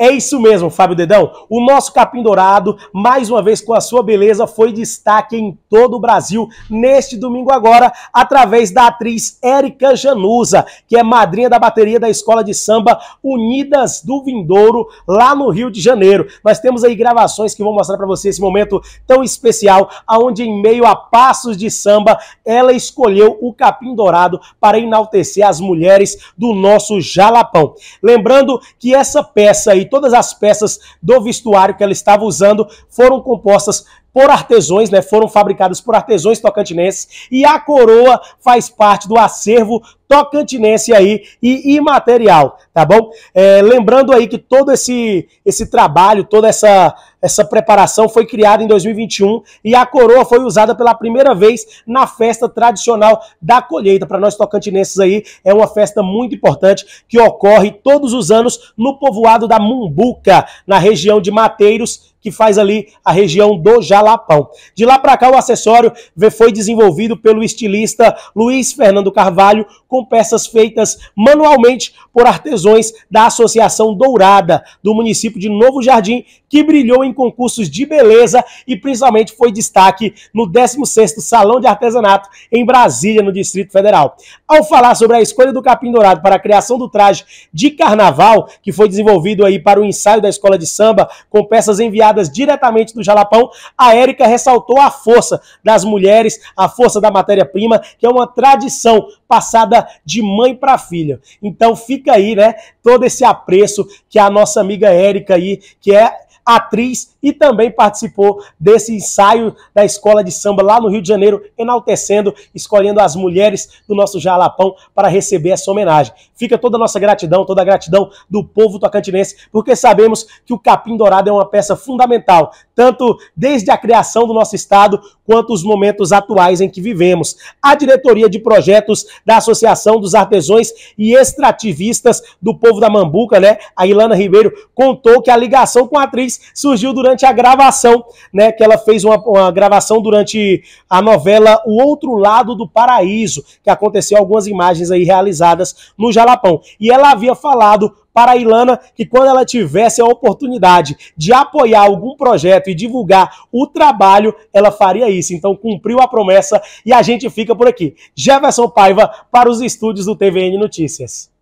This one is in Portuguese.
É isso mesmo, Fábio Dedão. O nosso capim dourado, mais uma vez com a sua beleza, foi destaque em todo o Brasil neste domingo agora, através da atriz Érica Janusa, que é madrinha da bateria da Escola de Samba Unidas do Vindouro, lá no Rio de Janeiro. Nós temos aí gravações que vão mostrar para você esse momento tão especial, aonde em meio a passos de samba, ela escolheu o capim dourado para enaltecer as mulheres do nosso Jalapão. Lembrando que essa peça aí todas as peças do vestuário que ela estava usando foram compostas por artesões, né? Foram fabricadas por artesões tocantinenses e a coroa faz parte do acervo tocantinense aí e imaterial, tá bom? É, lembrando aí que todo esse esse trabalho, toda essa essa preparação foi criada em 2021 e a coroa foi usada pela primeira vez na festa tradicional da colheita. Para nós tocantinenses aí, é uma festa muito importante que ocorre todos os anos no povoado da Mumbuca, na região de Mateiros, que faz ali a região do Jalapão. De lá para cá, o acessório foi desenvolvido pelo estilista Luiz Fernando Carvalho, com peças feitas manualmente por artesões da Associação Dourada, do município de Novo Jardim, que brilhou em concursos de beleza e principalmente foi destaque no 16º Salão de Artesanato em Brasília, no Distrito Federal. Ao falar sobre a escolha do capim dourado para a criação do traje de carnaval, que foi desenvolvido aí para o ensaio da escola de samba, com peças enviadas enviadas diretamente do Jalapão, a Érica ressaltou a força das mulheres, a força da matéria-prima, que é uma tradição passada de mãe para filha. Então fica aí, né, todo esse apreço que a nossa amiga Érica aí, que é atriz e também participou desse ensaio da Escola de Samba lá no Rio de Janeiro, enaltecendo, escolhendo as mulheres do nosso Jalapão para receber essa homenagem. Fica toda a nossa gratidão, toda a gratidão do povo tocantinense, porque sabemos que o Capim Dourado é uma peça fundamental, tanto desde a criação do nosso estado, quanto os momentos atuais em que vivemos. A diretoria de projetos da Associação dos Artesões e Extrativistas do Povo da Mambuca, né, a Ilana Ribeiro, contou que a ligação com a atriz surgiu durante durante a gravação, né? Que ela fez uma, uma gravação durante a novela O Outro Lado do Paraíso, que aconteceu algumas imagens aí realizadas no Jalapão. E ela havia falado para a Ilana que quando ela tivesse a oportunidade de apoiar algum projeto e divulgar o trabalho, ela faria isso. Então cumpriu a promessa e a gente fica por aqui. Jefferson Paiva para os estúdios do TVN Notícias.